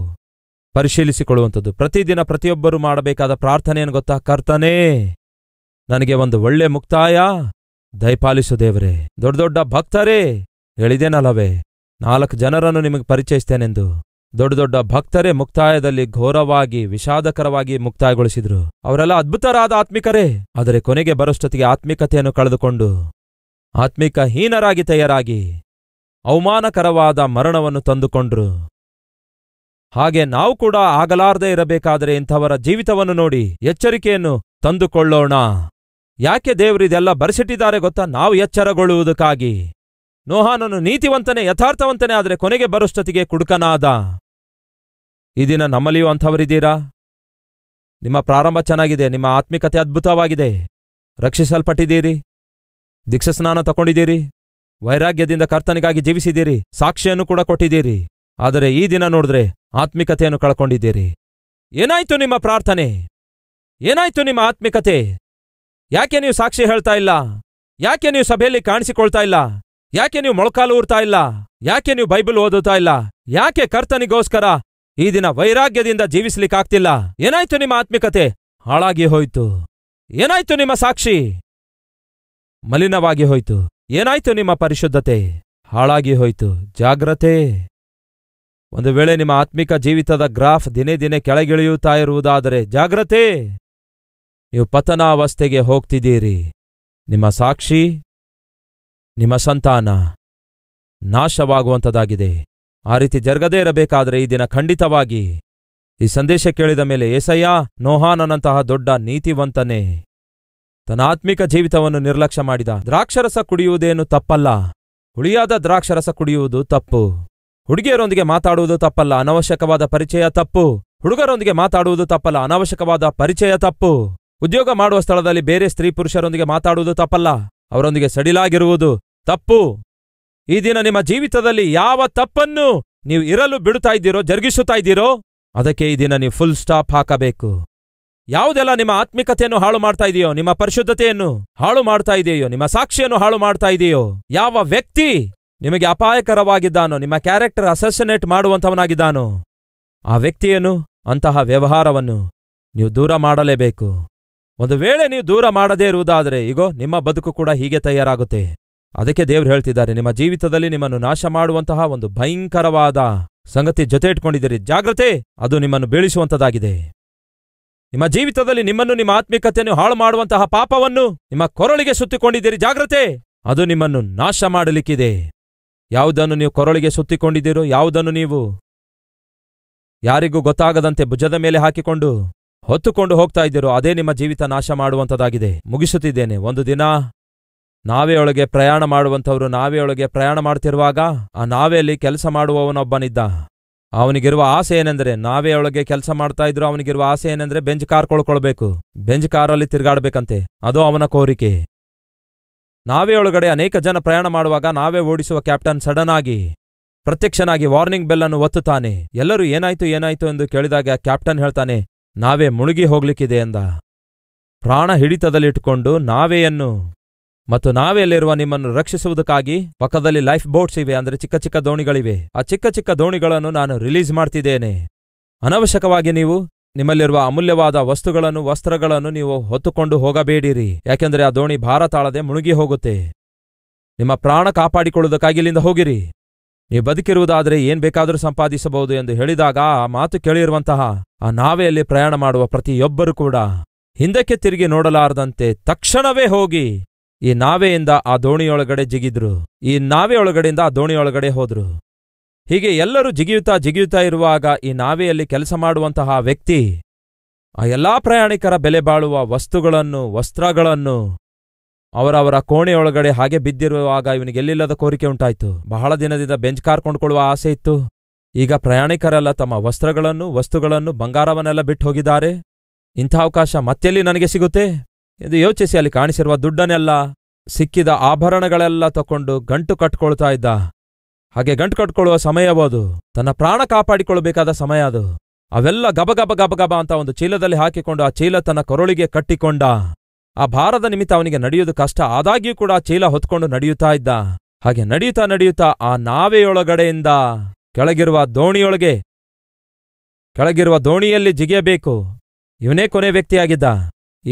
ಪರಿಶೀಲಿಸಿಕೊಳ್ಳುವಂಥದ್ದು ಪ್ರತಿದಿನ ಪ್ರತಿಯೊಬ್ಬರೂ ಮಾಡಬೇಕಾದ ಪ್ರಾರ್ಥನೆಯನ್ನು ಗೊತ್ತಾ ಕರ್ತನೇ ನನಗೆ ಒಂದು ಒಳ್ಳೆ ಮುಕ್ತಾಯ ದಯಪಾಲಿಸು ದೇವರೇ ದೊಡ್ಡ ದೊಡ್ಡ ಭಕ್ತರೇ ಹೇಳಿದೇನಲ್ಲವೇ ನಾಲ್ಕು ಜನರನ್ನು ನಿಮಗೆ ಪರಿಚಯಿಸ್ತೇನೆಂದು ದೊಡ್ಡ ದೊಡ್ಡ ಭಕ್ತರೇ ಮುಕ್ತಾಯದಲ್ಲಿ ಘೋರವಾಗಿ ವಿಷಾದಕರವಾಗಿ ಮುಕ್ತಾಯಗೊಳಿಸಿದ್ರು ಅವರೆಲ್ಲ ಅದ್ಭುತರಾದ ಆತ್ಮಿಕರೇ ಆದರೆ ಕೊನೆಗೆ ಬರೋಷ್ಟೊತ್ತಿಗೆ ಆತ್ಮಿಕತೆಯನ್ನು ಕಳೆದುಕೊಂಡು ಆತ್ಮಿಕ ಹೀನರಾಗಿ ತಯಾರಾಗಿ ಅವಮಾನಕರವಾದ ಮರಣವನ್ನು ತಂದುಕೊಂಡ್ರು ಹಾಗೆ ನಾವು ಕೂಡ ಆಗಲಾರದೆ ಇರಬೇಕಾದರೆ ಇಂಥವರ ಜೀವಿತವನ್ನು ನೋಡಿ ಎಚ್ಚರಿಕೆಯನ್ನು ತಂದುಕೊಳ್ಳೋಣ ಯಾಕೆ ದೇವರಿದೆಲ್ಲ ಬರೆಸಿಟ್ಟಿದ್ದಾರೆ ಗೊತ್ತಾ ನಾವು ಎಚ್ಚರಗೊಳ್ಳುವುದಕ್ಕಾಗಿ ನೋಹಾನನು ನೀತಿವಂತನೇ ಯಥಾರ್ಥವಂತನೇ ಆದರೆ ಕೊನೆಗೆ ಬರುಷ್ಟತಿಗೆ ಕುಡುಕನಾದ ಈ ದಿನ ನಮ್ಮಲ್ಲಿಯೂ ಅಂಥವರಿದ್ದೀರಾ ನಿಮ್ಮ ಪ್ರಾರಂಭ ಚೆನ್ನಾಗಿದೆ ನಿಮ್ಮ ಆತ್ಮಿಕತೆ ಅದ್ಭುತವಾಗಿದೆ ರಕ್ಷಿಸಲ್ಪಟ್ಟಿದ್ದೀರಿ ಸ್ನಾನ ತಗೊಂಡಿದ್ದೀರಿ ವೈರಾಗ್ಯದಿಂದ ಕರ್ತನಿಗಾಗಿ ಜೀವಿಸಿದ್ದೀರಿ ಸಾಕ್ಷಿಯನ್ನು ಕೂಡ ಕೊಟ್ಟಿದ್ದೀರಿ ಆದರೆ ಈ ದಿನ ನೋಡಿದ್ರೆ ಆತ್ಮಿಕತೆಯನ್ನು ಕಳ್ಕೊಂಡಿದ್ದೀರಿ ಏನಾಯ್ತು ನಿಮ್ಮ ಪ್ರಾರ್ಥನೆ ಏನಾಯ್ತು ನಿಮ್ಮ ಆತ್ಮಿಕತೆ ಯಾಕೆ ನೀವು ಸಾಕ್ಷಿ ಹೇಳ್ತಾ ಇಲ್ಲ ಯಾಕೆ ನೀವು ಸಭೆಯಲ್ಲಿ ಕಾಣಿಸಿಕೊಳ್ತಾ ಇಲ್ಲ ಯಾಕೆ ನೀವು ಮೊಳಕಾಲು ಊರ್ತಾ ಇಲ್ಲ ಯಾಕೆ ನೀವು ಬೈಬಲ್ ಓದುತ್ತಾ ಇಲ್ಲ ಯಾಕೆ ಕರ್ತನಿಗೋಸ್ಕರ ಈ ದಿನ ವೈರಾಗ್ಯದಿಂದ ಜೀವಿಸ್ಲಿಕ್ಕಾಗ್ತಿಲ್ಲ ಏನಾಯ್ತು ನಿಮ್ಮ ಆತ್ಮಿಕತೆ ಹಾಳಾಗಿ ಹೋಯ್ತು ಏನಾಯ್ತು ನಿಮ್ಮ ಸಾಕ್ಷಿ ಮಲಿನವಾಗಿ ಹೋಯ್ತು ಏನಾಯ್ತು ನಿಮ್ಮ ಪರಿಶುದ್ಧತೆ ಹಾಳಾಗಿ ಹೋಯ್ತು ಜಾಗ್ರತೆ ಒಂದು ವೇಳೆ ನಿಮ್ಮ ಆತ್ಮಿಕ ಜೀವಿತದ ಗ್ರಾಫ್ ದಿನೇ ದಿನೇ ಕೆಳಗಿಳಿಯುತ್ತಾ ಇರುವುದಾದರೆ ಜಾಗ್ರತೆ ನೀವು ಪತನಾವಸ್ಥೆಗೆ ಹೋಗ್ತಿದ್ದೀರಿ ನಿಮ್ಮ ಸಾಕ್ಷಿ ನಿಮ್ಮ ಸಂತಾನ ನಾಶವಾಗುವಂಥದ್ದಾಗಿದೆ ಆ ರೀತಿ ಜರುಗದೇ ಇರಬೇಕಾದರೆ ಈ ದಿನ ಖಂಡಿತವಾಗಿ ಈ ಸಂದೇಶ ಕೇಳಿದ ಮೇಲೆ ಏಸಯ್ಯ ನೋಹಾನನಂತಹ ದೊಡ್ಡ ನೀತಿವಂತನೇ ತನ್ನ ಆತ್ಮಿಕ ಜೀವಿತವನ್ನು ನಿರ್ಲಕ್ಷ್ಯ ಮಾಡಿದ ದ್ರಾಕ್ಷರಸ ಕುಡಿಯುವುದೇನು ತಪ್ಪಲ್ಲ ಹುಳಿಯಾದ ದ್ರಾಕ್ಷರಸ ಕುಡಿಯುವುದು ತಪ್ಪು ಹುಡುಗಿಯರೊಂದಿಗೆ ಮಾತಾಡುವುದು ತಪ್ಪಲ್ಲ ಅನವಶ್ಯಕವಾದ ಪರಿಚಯ ತಪ್ಪು ಹುಡುಗರೊಂದಿಗೆ ಮಾತಾಡುವುದು ತಪ್ಪಲ್ಲ ಅನವಶ್ಯಕವಾದ ಪರಿಚಯ ತಪ್ಪು ಉದ್ಯೋಗ ಮಾಡುವ ಸ್ಥಳದಲ್ಲಿ ಬೇರೆ ಸ್ತ್ರೀ ಪುರುಷರೊಂದಿಗೆ ಮಾತಾಡುವುದು ತಪ್ಪಲ್ಲ ಅವರೊಂದಿಗೆ ಸಡಿಲಾಗಿರುವುದು ತಪ್ಪು ಈ ದಿನ ನಿಮ್ಮ ಜೀವಿತದಲ್ಲಿ ಯಾವ ತಪ್ಪನ್ನು ನೀವು ಇರಲು ಬಿಡುತ್ತಾ ಇದ್ದೀರೋ ಜರುಗಿಸುತ್ತಾ ಇದ್ದೀರೋ ಅದಕ್ಕೆ ಈ ದಿನ ನೀವು ಫುಲ್ ಸ್ಟಾಪ್ ಹಾಕಬೇಕು ಯಾವುದೆಲ್ಲ ನಿಮ್ಮ ಆತ್ಮಿಕತೆಯನ್ನು ಹಾಳು ಮಾಡ್ತಾ ಇದೆಯೋ ನಿಮ್ಮ ಪರಿಶುದ್ಧತೆಯನ್ನು ಹಾಳು ಮಾಡ್ತಾ ಇದೆಯೋ ನಿಮ್ಮ ಸಾಕ್ಷಿಯನ್ನು ಹಾಳು ಮಾಡ್ತಾ ಇದೆಯೋ ಯಾವ ವ್ಯಕ್ತಿ ನಿಮಗೆ ಅಪಾಯಕರವಾಗಿದ್ದಾನೋ ನಿಮ್ಮ ಕ್ಯಾರೆಕ್ಟರ್ ಅಸಸಿನೇಟ್ ಮಾಡುವಂಥವನಾಗಿದ್ದಾನೋ ಆ ವ್ಯಕ್ತಿಯನ್ನು ಅಂತಹ ವ್ಯವಹಾರವನ್ನು ನೀವು ದೂರ ಮಾಡಲೇಬೇಕು ಒಂದು ವೇಳೆ ನೀವು ದೂರ ಮಾಡದೇ ಇರುವುದಾದರೆ ಈಗೋ ನಿಮ್ಮ ಬದುಕು ಕೂಡ ಹೀಗೆ ತಯಾರಾಗುತ್ತೆ ಅದಕ್ಕೆ ದೇವರು ಹೇಳ್ತಿದ್ದಾರೆ ನಿಮ್ಮ ಜೀವಿತದಲ್ಲಿ ನಿಮ್ಮನ್ನು ನಾಶ ಮಾಡುವಂತಹ ಒಂದು ಭಯಂಕರವಾದ ಸಂಗತಿ ಜೊತೆ ಇಟ್ಕೊಂಡಿದ್ದೀರಿ ಜಾಗ್ರತೆ ಅದು ನಿಮ್ಮನ್ನು ಬೀಳಿಸುವಂಥದ್ದಾಗಿದೆ ನಿಮ್ಮ ಜೀವಿತದಲ್ಲಿ ನಿಮ್ಮನ್ನು ನಿಮ್ಮ ಆತ್ಮಿಕತೆಯನ್ನು ಹಾಳು ಮಾಡುವಂತಹ ಪಾಪವನ್ನು ನಿಮ್ಮ ಕೊರಳಿಗೆ ಸುತ್ತಿಕೊಂಡಿದ್ದೀರಿ ಜಾಗ್ರತೆ ಅದು ನಿಮ್ಮನ್ನು ನಾಶ ಮಾಡಲಿಕ್ಕಿದೆ ಯಾವುದನ್ನು ನೀವು ಕೊರಳಿಗೆ ಸುತ್ತಿಕೊಂಡಿದ್ದೀರೋ ಯಾವುದನ್ನು ನೀವು ಯಾರಿಗೂ ಗೊತ್ತಾಗದಂತೆ ಭುಜದ ಮೇಲೆ ಹಾಕಿಕೊಂಡು ಹೊತ್ತುಕೊಂಡು ಹೋಗ್ತಾ ಇದ್ದೀರೋ ಅದೇ ನಿಮ್ಮ ಜೀವಿತ ನಾಶ ಮಾಡುವಂಥದ್ದಾಗಿದೆ ಮುಗಿಸುತ್ತಿದ್ದೇನೆ ಒಂದು ದಿನ ನಾವೇ ಒಳಗೆ ಪ್ರಯಾಣ ಮಾಡುವಂಥವರು ನಾವೇ ಒಳಗೆ ಪ್ರಯಾಣ ಮಾಡ್ತಿರುವಾಗ ಆ ನಾವೆಯಲ್ಲಿ ಕೆಲಸ ಮಾಡುವವನೊಬ್ಬನಿದ್ದ ಅವನಿಗಿರುವ ಆಸೆ ಏನೆಂದರೆ ನಾವೇ ಒಳಗೆ ಕೆಲಸ ಮಾಡ್ತಾ ಇದ್ರು ಅವನಿಗಿರುವ ಆಸೆ ಏನೆಂದ್ರೆ ಬೆಂಜ್ ಕಾರ್ ಕೊಳ್ಕೊಳ್ಬೇಕು ಬೆಂಜ್ ಕಾರಲ್ಲಿ ತಿರುಗಾಡ್ಬೇಕಂತೆ ಅದು ಅವನ ಕೋರಿಕೆ ನಾವೇ ಒಳಗಡೆ ಅನೇಕ ಜನ ಪ್ರಯಾಣ ಮಾಡುವಾಗ ನಾವೇ ಓಡಿಸುವ ಕ್ಯಾಪ್ಟನ್ ಸಡನ್ ಆಗಿ ಪ್ರತ್ಯಕ್ಷನಾಗಿ ವಾರ್ನಿಂಗ್ ಬೆಲ್ ಅನ್ನು ಒತ್ತುತ್ತಾನೆ ಎಲ್ಲರೂ ಏನಾಯ್ತು ಏನಾಯ್ತು ಎಂದು ಕೇಳಿದಾಗ ಕ್ಯಾಪ್ಟನ್ ಹೇಳ್ತಾನೆ ನಾವೇ ಮುಳುಗಿ ಹೋಗ್ಲಿಕ್ಕಿದೆ ಎಂದ ಪ್ರಾಣ ಹಿಡಿತದಲ್ಲಿಟ್ಟುಕೊಂಡು ನಾವೆಯನ್ನು ಮತ್ತು ನಾವೇ ನಿಮ್ಮನ್ನು ರಕ್ಷಿಸುವುದಕ್ಕಾಗಿ ಪಕ್ಕದಲ್ಲಿ ಲೈಫ್ ಬೋಟ್ಸ್ ಇವೆ ಅಂದ್ರೆ ಚಿಕ್ಕ ಚಿಕ್ಕ ದೋಣಿಗಳಿವೆ ಆ ಚಿಕ್ಕ ಚಿಕ್ಕ ದೋಣಿಗಳನ್ನು ನಾನು ರಿಲೀಸ್ ಮಾಡ್ತಿದ್ದೇನೆ ಅನವಶ್ಯಕವಾಗಿ ನೀವು ನಿಮ್ಮಲ್ಲಿರುವ ಅಮೂಲ್ಯವಾದ ವಸ್ತುಗಳನ್ನು ವಸ್ತ್ರಗಳನ್ನು ನೀವು ಹೊತ್ತುಕೊಂಡು ಹೋಗಬೇಡಿರಿ ಯಾಕೆಂದರೆ ಆ ದೋಣಿ ಭಾರ ತಾಳದೆ ಮುಳುಗಿ ಹೋಗುತ್ತೆ ನಿಮ್ಮ ಪ್ರಾಣ ಕಾಪಾಡಿಕೊಳ್ಳುವುದಕ್ಕಾಗಿ ಇಲ್ಲಿಂದ ಹೋಗಿರಿ ನೀವು ಬದುಕಿರುವುದಾದರೆ ಏನ್ ಬೇಕಾದರೂ ಸಂಪಾದಿಸಬಹುದು ಎಂದು ಹೇಳಿದಾಗ ಆ ಮಾತು ಕೇಳಿರುವಂತಹ ಆ ನಾವೆಯಲ್ಲಿ ಪ್ರಯಾಣ ಮಾಡುವ ಪ್ರತಿಯೊಬ್ಬರೂ ಕೂಡ ಹಿಂದಕ್ಕೆ ತಿರುಗಿ ನೋಡಲಾರದಂತೆ ತಕ್ಷಣವೇ ಹೋಗಿ ಈ ನಾವೆಯಿಂದ ಆ ದೋಣಿಯೊಳಗಡೆ ಜಿಗಿದ್ರು ಈ ನಾವೆಯೊಳಗಡೆಯಿಂದ ಆ ದೋಣಿಯೊಳಗಡೆ ಹೋದ್ರು ಹೀಗೆ ಎಲ್ಲರೂ ಜಿಗಿಯುತ್ತಾ ಜಿಗಿಯುತ್ತಾ ಇರುವಾಗ ಈ ನಾವೆಯಲ್ಲಿ ಕೆಲಸ ಮಾಡುವಂತಹ ವ್ಯಕ್ತಿ ಆ ಎಲ್ಲಾ ಪ್ರಯಾಣಿಕರ ಬೆಲೆ ಬಾಳುವ ವಸ್ತುಗಳನ್ನು ವಸ್ತ್ರಗಳನ್ನು ಅವರವರ ಕೋಣೆಯೊಳಗಡೆ ಹಾಗೆ ಬಿದ್ದಿರುವಾಗ ಇವನಿಗೆಲ್ಲಿಲ್ಲದ ಕೋರಿಕೆ ಉಂಟಾಯಿತು ಬಹಳ ದಿನದಿಂದ ಬೆಂಚ್ ಕಾರ್ಕೊಂಡ್ಕೊಳ್ಳುವ ಆಸೆ ಇತ್ತು ಈಗ ಪ್ರಯಾಣಿಕರೆಲ್ಲ ತಮ್ಮ ವಸ್ತ್ರಗಳನ್ನು ವಸ್ತುಗಳನ್ನು ಬಂಗಾರವನ್ನೆಲ್ಲ ಬಿಟ್ಟು ಹೋಗಿದ್ದಾರೆ ಇಂಥ ಅವಕಾಶ ಮತ್ತೆಲ್ಲಿ ನನಗೆ ಸಿಗುತ್ತೆ ಎಂದು ಯೋಚಿಸಿ ಅಲ್ಲಿ ಕಾಣಿಸಿರುವ ದುಡ್ಡನ್ನೆಲ್ಲ ಸಿಕ್ಕಿದ ಆಭರಣಗಳೆಲ್ಲ ತಕೊಂಡು ಗಂಟು ಕಟ್ಕೊಳ್ತಾ ಇದ್ದ ಹಾಗೆ ಗಂಟು ಕಟ್ಕೊಳ್ಳುವ ಸಮಯವದು ತನ್ನ ಪ್ರಾಣ ಕಾಪಾಡಿಕೊಳ್ಳಬೇಕಾದ ಸಮಯ ಅದು ಅವೆಲ್ಲ ಗಬಗಬ ಗಬಗಬ ಅಂತ ಒಂದು ಚೀಲದಲ್ಲಿ ಹಾಕಿಕೊಂಡು ಆ ಚೀಲ ತನ್ನ ಕೊರಳಿಗೆ ಕಟ್ಟಿಕೊಂಡ ಆ ಭಾರದ ನಿಮಿತ್ತ ಅವನಿಗೆ ನಡೆಯುವುದು ಕಷ್ಟ ಆದಾಗ್ಯೂ ಕೂಡ ಆ ಚೀಲ ಹೊತ್ಕೊಂಡು ನಡೆಯುತ್ತಾ ಇದ್ದ ಹಾಗೆ ನಡೆಯುತ್ತಾ ನಡೆಯುತ್ತಾ ಆ ನಾವೆಯೊಳಗಡೆಯಿಂದ ಕೆಳಗಿರುವ ದೋಣಿಯೊಳಗೆ ಕೆಳಗಿರುವ ದೋಣಿಯಲ್ಲಿ ಜಿಗಿಯಬೇಕು ಇವನೇ ಕೊನೆ ವ್ಯಕ್ತಿಯಾಗಿದ್ದ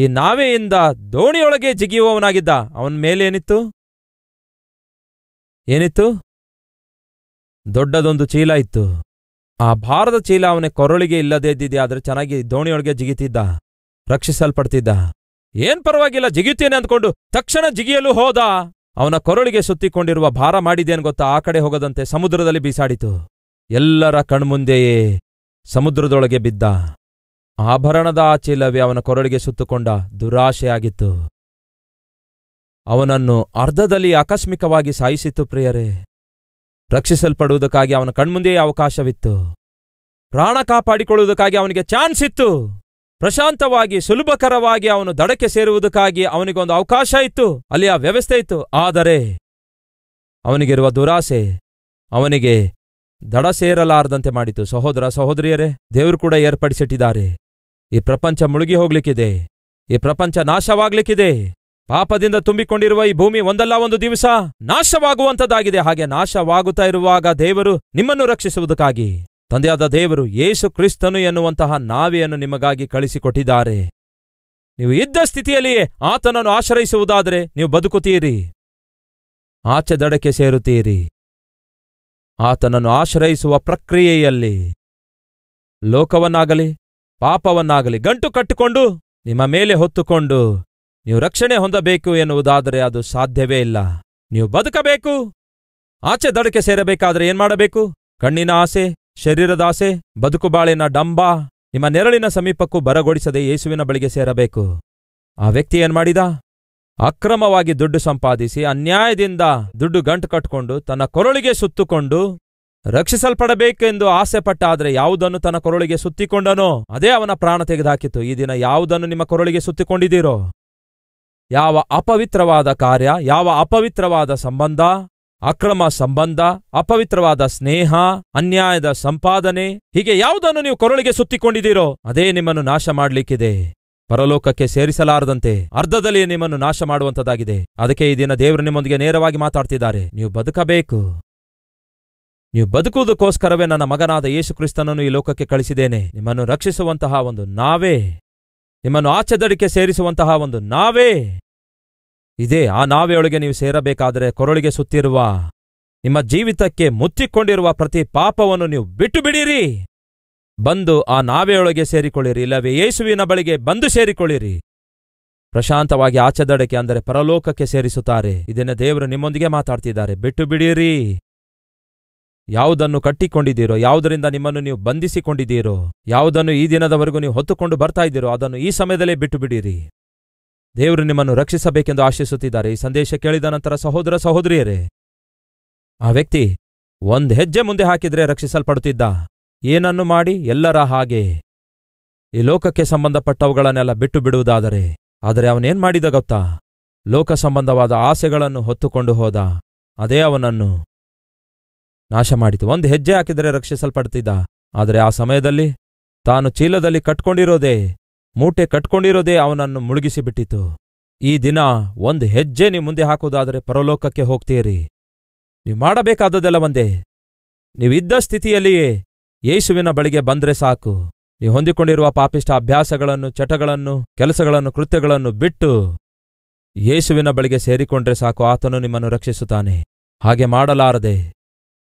ಈ ನಾವೆಯಿಂದ ದೋಣಿಯೊಳಗೆ ಜಿಗಿಯುವವನಾಗಿದ್ದ ಅವನ ಮೇಲೇನಿತ್ತು ಏನಿತ್ತು ದೊಡ್ಡದೊಂದು ಚೀಲ ಇತ್ತು ಆ ಭಾರದ ಚೀಲ ಅವನ ಕೊರಳಿಗೆ ಇಲ್ಲದೇ ಇದ್ದಿದೆ ಆದರೆ ಚೆನ್ನಾಗಿ ದೋಣಿಯೊಳಗೆ ಜಿಗಿತಿದ್ದ ರಕ್ಷಿಸಲ್ಪಡ್ತಿದ್ದ ಏನ್ ಪರವಾಗಿಲ್ಲ ಜಿಗಿಯುತ್ತೇನೆ ಅಂದ್ಕೊಂಡು ತಕ್ಷಣ ಜಿಗಿಯಲು ಹೋದ ಅವನ ಕೊರಳಿಗೆ ಸುತ್ತಿಕೊಂಡಿರುವ ಭಾರ ಮಾಡಿದೇನು ಗೊತ್ತಾ ಆ ಕಡೆ ಹೋಗದಂತೆ ಸಮುದ್ರದಲ್ಲಿ ಬೀಸಾಡಿತು ಎಲ್ಲರ ಕಣ್ಮುಂದೆಯೇ ಸಮುದ್ರದೊಳಗೆ ಬಿದ್ದ ಆಭರಣದ ಆಚೀಲವೇ ಅವನ ಕೊರಳಿಗೆ ಸುತ್ತುಕೊಂಡ ದುರಾಶೆಯಾಗಿತ್ತು ಅವನನ್ನು ಅರ್ಧದಲ್ಲಿ ಆಕಸ್ಮಿಕವಾಗಿ ಸಾಯಿಸಿತು ಪ್ರಿಯರೇ ರಕ್ಷಿಸಲ್ಪಡುವುದಕ್ಕಾಗಿ ಅವನ ಕಣ್ಮುಂದೆಯೇ ಅವಕಾಶವಿತ್ತು ಪ್ರಾಣ ಕಾಪಾಡಿಕೊಳ್ಳುವುದಕ್ಕಾಗಿ ಅವನಿಗೆ ಚಾನ್ಸ್ ಇತ್ತು ಪ್ರಶಾಂತವಾಗಿ ಸುಲಭಕರವಾಗಿ ಅವನು ದಡಕ್ಕೆ ಸೇರುವುದಕ್ಕಾಗಿ ಅವನಿಗೊಂದು ಅವಕಾಶ ಇತ್ತು ಅಲ್ಲಿ ಆ ವ್ಯವಸ್ಥೆ ಇತ್ತು ಆದರೆ ಅವನಿಗಿರುವ ದುರಾಸೆ ಅವನಿಗೆ ದಡ ಸೇರಲಾರದಂತೆ ಮಾಡಿತು ಸಹೋದರ ಸಹೋದರಿಯರೇ ದೇವರು ಕೂಡ ಏರ್ಪಡಿಸಿಟ್ಟಿದ್ದಾರೆ ಈ ಪ್ರಪಂಚ ಮುಳುಗಿ ಹೋಗ್ಲಿಕ್ಕಿದೆ ಈ ಪ್ರಪಂಚ ನಾಶವಾಗ್ಲಿಕ್ಕಿದೆ ಪಾಪದಿಂದ ತುಂಬಿಕೊಂಡಿರುವ ಈ ಭೂಮಿ ಒಂದಲ್ಲ ಒಂದು ದಿವಸ ನಾಶವಾಗುವಂತದ್ದಾಗಿದೆ ಹಾಗೆ ನಾಶವಾಗುತ್ತಾ ಇರುವಾಗ ದೇವರು ನಿಮ್ಮನ್ನು ರಕ್ಷಿಸುವುದಕ್ಕಾಗಿ ತಂದೆಯಾದ ದೇವರು ಯೇಸು ಕ್ರಿಸ್ತನು ಎನ್ನುವಂತಹ ನಾವೆಯನ್ನು ನಿಮಗಾಗಿ ಕಳಿಸಿಕೊಟ್ಟಿದ್ದಾರೆ ನೀವು ಇದ್ದ ಸ್ಥಿತಿಯಲ್ಲಿಯೇ ಆತನನ್ನು ಆಶ್ರಯಿಸುವುದಾದರೆ ನೀವು ಬದುಕುತ್ತೀರಿ ಆಚೆ ದಡಕ್ಕೆ ಸೇರುತ್ತೀರಿ ಆತನನ್ನು ಆಶ್ರಯಿಸುವ ಪ್ರಕ್ರಿಯೆಯಲ್ಲಿ ಲೋಕವನ್ನಾಗಲಿ ಪಾಪವನ್ನಾಗಲಿ ಗಂಟು ಕಟ್ಟಿಕೊಂಡು ನಿಮ್ಮ ಮೇಲೆ ಹೊತ್ತುಕೊಂಡು ನೀವು ರಕ್ಷಣೆ ಹೊಂದಬೇಕು ಎನ್ನುವುದಾದರೆ ಅದು ಸಾಧ್ಯವೇ ಇಲ್ಲ ನೀವು ಬದುಕಬೇಕು ಆಚೆ ದಡಕ್ಕೆ ಸೇರಬೇಕಾದರೆ ಏನ್ಮಾಡಬೇಕು ಕಣ್ಣಿನ ಆಸೆ ಶರೀರದ ಆಸೆ ಬದುಕುಬಾಳಿನ ಡಂಬ ನಿಮ್ಮ ನೆರಳಿನ ಸಮೀಪಕ್ಕೂ ಬರಗೊಡಿಸದೆ ಯೇಸುವಿನ ಬಳಿಗೆ ಸೇರಬೇಕು ಆ ವ್ಯಕ್ತಿ ಏನ್ಮಾಡಿದ ಅಕ್ರಮವಾಗಿ ದುಡ್ಡು ಸಂಪಾದಿಸಿ ಅನ್ಯಾಯದಿಂದ ದುಡ್ಡು ಗಂಟು ಕಟ್ಕೊಂಡು ತನ್ನ ಕೊರಳಿಗೆ ಸುತ್ತುಕೊಂಡು ರಕ್ಷಿಸಲ್ಪಡಬೇಕೆಂದು ಆಸೆ ಆದರೆ ಯಾವುದನ್ನು ತನ್ನ ಕೊರಳಿಗೆ ಸುತ್ತಿಕೊಂಡನೋ ಅದೇ ಅವನ ಪ್ರಾಣ ತೆಗೆದುಹಾಕಿತು ಈ ದಿನ ಯಾವುದನ್ನು ನಿಮ್ಮ ಕೊರಳಿಗೆ ಸುತ್ತಿಕೊಂಡಿದ್ದೀರೋ ಯಾವ ಅಪವಿತ್ರವಾದ ಕಾರ್ಯ ಯಾವ ಅಪವಿತ್ರವಾದ ಸಂಬಂಧ ಅಕ್ರಮ ಸಂಬಂಧ ಅಪವಿತ್ರವಾದ ಸ್ನೇಹ ಅನ್ಯಾಯದ ಸಂಪಾದನೆ ಹೀಗೆ ಯಾವುದನ್ನು ನೀವು ಕೊರಳಿಗೆ ಸುತ್ತಿಕೊಂಡಿದ್ದೀರೋ ಅದೇ ನಿಮ್ಮನ್ನು ನಾಶ ಮಾಡಲಿಕ್ಕಿದೆ ಪರಲೋಕಕ್ಕೆ ಸೇರಿಸಲಾರದಂತೆ ಅರ್ಧದಲ್ಲಿ ನಿಮ್ಮನ್ನು ನಾಶ ಮಾಡುವಂತದಾಗಿದೆ ಅದಕ್ಕೆ ಈ ದಿನ ದೇವರು ನಿಮ್ಮೊಂದಿಗೆ ನೇರವಾಗಿ ಮಾತಾಡ್ತಿದ್ದಾರೆ ನೀವು ಬದುಕಬೇಕು ನೀವು ಬದುಕುವುದಕ್ಕೋಸ್ಕರವೇ ನನ್ನ ಮಗನಾದ ಯೇಸುಕ್ರಿಸ್ತನನ್ನು ಈ ಲೋಕಕ್ಕೆ ಕಳಿಸಿದ್ದೇನೆ ನಿಮ್ಮನ್ನು ರಕ್ಷಿಸುವಂತಹ ಒಂದು ನಾವೇ ನಿಮ್ಮನ್ನು ಆಚೆದಡಿಕೆ ಸೇರಿಸುವಂತಹ ಒಂದು ನಾವೇ ಇದೇ ಆ ನಾವೆಯೊಳಗೆ ನೀವು ಸೇರಬೇಕಾದರೆ ಕೊರಳಿಗೆ ಸುತ್ತಿರುವ ನಿಮ್ಮ ಜೀವಿತಕ್ಕೆ ಮುಚ್ಚಿಕೊಂಡಿರುವ ಪ್ರತಿ ಪಾಪವನ್ನು ನೀವು ಬಿಟ್ಟು ಬಿಡಿರಿ ಬಂದು ಆ ನಾವೆಯೊಳಗೆ ಸೇರಿಕೊಳ್ಳಿರಿ ಇಲ್ಲವೇ ಯೇಸುವಿನ ಬಳಿಗೆ ಬಂದು ಸೇರಿಕೊಳ್ಳಿರಿ ಪ್ರಶಾಂತವಾಗಿ ಆಚೆದಡಕೆ ಅಂದರೆ ಪರಲೋಕಕ್ಕೆ ಸೇರಿಸುತ್ತಾರೆ ಇದನ್ನು ದೇವರು ನಿಮ್ಮೊಂದಿಗೆ ಮಾತಾಡ್ತಿದ್ದಾರೆ ಬಿಟ್ಟು ಬಿಡಿರಿ ಯಾವುದನ್ನು ಕಟ್ಟಿಕೊಂಡಿದ್ದೀರೋ ಯಾವುದರಿಂದ ನಿಮ್ಮನ್ನು ನೀವು ಬಂಧಿಸಿಕೊಂಡಿದ್ದೀರೋ ಯಾವುದನ್ನು ಈ ದಿನದವರೆಗೂ ನೀವು ಹೊತ್ತುಕೊಂಡು ಬರ್ತಾ ಇದ್ದೀರೋ ಅದನ್ನು ಈ ಸಮಯದಲ್ಲೇ ಬಿಟ್ಟು ಬಿಡಿರಿ ದೇವರು ನಿಮ್ಮನ್ನು ರಕ್ಷಿಸಬೇಕೆಂದು ಆಶಿಸುತ್ತಿದ್ದಾರೆ ಈ ಸಂದೇಶ ಕೇಳಿದ ನಂತರ ಸಹೋದರ ಸಹೋದರಿಯರೇ ಆ ವ್ಯಕ್ತಿ ಒಂದು ಹೆಜ್ಜೆ ಮುಂದೆ ಹಾಕಿದರೆ ರಕ್ಷಿಸಲ್ಪಡುತ್ತಿದ್ದ ಏನನ್ನು ಮಾಡಿ ಎಲ್ಲರ ಹಾಗೆ ಈ ಲೋಕಕ್ಕೆ ಸಂಬಂಧಪಟ್ಟವುಗಳನ್ನೆಲ್ಲ ಬಿಟ್ಟು ಬಿಡುವುದಾದರೆ ಆದರೆ ಅವನೇನ್ ಮಾಡಿದ ಗೊತ್ತಾ ಲೋಕ ಸಂಬಂಧವಾದ ಆಸೆಗಳನ್ನು ಹೊತ್ತುಕೊಂಡು ಹೋದ ಅದೇ ಅವನನ್ನು ನಾಶ ಮಾಡಿತು ಒಂದು ಹೆಜ್ಜೆ ಹಾಕಿದರೆ ರಕ್ಷಿಸಲ್ಪಡ್ತಿದ್ದ ಆದರೆ ಆ ಸಮಯದಲ್ಲಿ ತಾನು ಚೀಲದಲ್ಲಿ ಕಟ್ಕೊಂಡಿರೋದೇ ಮೂಟೆ ಕಟ್ಕೊಂಡಿರೋದೇ ಅವನನ್ನು ಮುಳುಗಿಸಿಬಿಟ್ಟಿತು ಈ ದಿನ ಒಂದು ಹೆಜ್ಜೆ ನೀವು ಮುಂದೆ ಹಾಕೋದಾದರೆ ಪರಲೋಕಕ್ಕೆ ಹೋಗ್ತೀರಿ ನೀವು ಮಾಡಬೇಕಾದದೆಲ್ಲ ಒಂದೇ ನೀವಿದ್ದ ಸ್ಥಿತಿಯಲ್ಲಿಯೇ ಯೇಸುವಿನ ಬಳಿಗೆ ಬಂದ್ರೆ ಸಾಕು ನೀವು ಹೊಂದಿಕೊಂಡಿರುವ ಪಾಪಿಷ್ಟ ಅಭ್ಯಾಸಗಳನ್ನು ಚಟಗಳನ್ನು ಕೆಲಸಗಳನ್ನು ಕೃತ್ಯಗಳನ್ನು ಬಿಟ್ಟು ಯೇಸುವಿನ ಬಳಿಗೆ ಸೇರಿಕೊಂಡ್ರೆ ಸಾಕು ಆತನು ನಿಮ್ಮನ್ನು ರಕ್ಷಿಸುತ್ತಾನೆ ಹಾಗೆ ಮಾಡಲಾರದೆ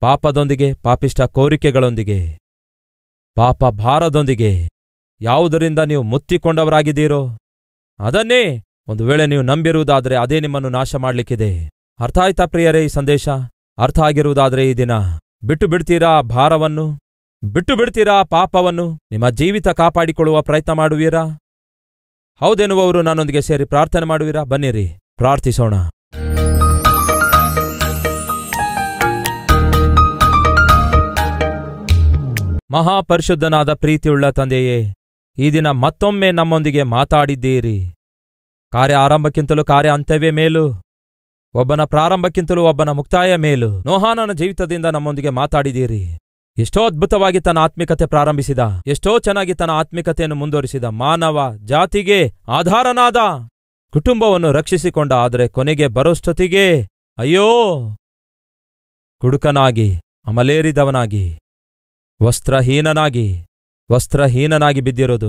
ಪಾಪದೊಂದಿಗೆ ಪಾಪಿಷ್ಟ ಕೋರಿಕೆಗಳೊಂದಿಗೆ ಪಾಪ ಭಾರದೊಂದಿಗೆ ಯಾವುದರಿಂದ ನೀವು ಮುತ್ತಿಕೊಂಡವರಾಗಿದ್ದೀರೋ ಅದನ್ನೇ ಒಂದು ವೇಳೆ ನೀವು ನಂಬಿರುವುದಾದರೆ ಅದೇ ನಿಮ್ಮನ್ನು ನಾಶ ಮಾಡಲಿಕ್ಕಿದೆ ಅರ್ಥ ಆಯ್ತಾ ಪ್ರಿಯರೇ ಈ ಸಂದೇಶ ಅರ್ಥ ಆಗಿರುವುದಾದರೆ ಈ ದಿನ ಬಿಟ್ಟು ಬಿಡ್ತೀರಾ ಭಾರವನ್ನು ಬಿಟ್ಟು ಬಿಡ್ತೀರಾ ಪಾಪವನ್ನು ನಿಮ್ಮ ಜೀವಿತ ಕಾಪಾಡಿಕೊಳ್ಳುವ ಪ್ರಯತ್ನ ಮಾಡುವೀರಾ ಹೌದೆನ್ನುವವರು ನನ್ನೊಂದಿಗೆ ಸೇರಿ ಪ್ರಾರ್ಥನೆ ಮಾಡುವೀರಾ ಬನ್ನಿರಿ ಪ್ರಾರ್ಥಿಸೋಣ ಮಹಾಪರಿಶುದ್ಧನಾದ ಪ್ರೀತಿಯುಳ್ಳ ತಂದೆಯೇ ಈ ದಿನ ಮತ್ತೊಮ್ಮೆ ನಮ್ಮೊಂದಿಗೆ ಮಾತಾಡಿದ್ದೀರಿ ಕಾರ್ಯ ಆರಂಭಕ್ಕಿಂತಲೂ ಕಾರ್ಯ ಅಂತ್ಯವೇ ಮೇಲೂ ಒಬ್ಬನ ಪ್ರಾರಂಭಕ್ಕಿಂತಲೂ ಒಬ್ಬನ ಮುಕ್ತಾಯ ಮೇಲು ನೋಹಾನನ ಜೀವಿತದಿಂದ ನಮ್ಮೊಂದಿಗೆ ಮಾತಾಡಿದ್ದೀರಿ ಎಷ್ಟೋ ಅದ್ಭುತವಾಗಿ ತನ್ನ ಆತ್ಮಿಕತೆ ಪ್ರಾರಂಭಿಸಿದ ಎಷ್ಟೋ ಚೆನ್ನಾಗಿ ತನ್ನ ಆತ್ಮಿಕತೆಯನ್ನು ಮುಂದುವರಿಸಿದ ಮಾನವ ಜಾತಿಗೆ ಆಧಾರನಾದ ಕುಟುಂಬವನ್ನು ರಕ್ಷಿಸಿಕೊಂಡ ಆದರೆ ಕೊನೆಗೆ ಬರೋಷ್ಟೊತ್ತಿಗೆ ಅಯ್ಯೋ ಕುಡುಕನಾಗಿ ಅಮಲೇರಿದವನಾಗಿ ವಸ್ತ್ರಹೀನನಾಗಿ ವಸ್ತ್ರಹೀನನಾಗಿ ಬಿದ್ದಿರೋದು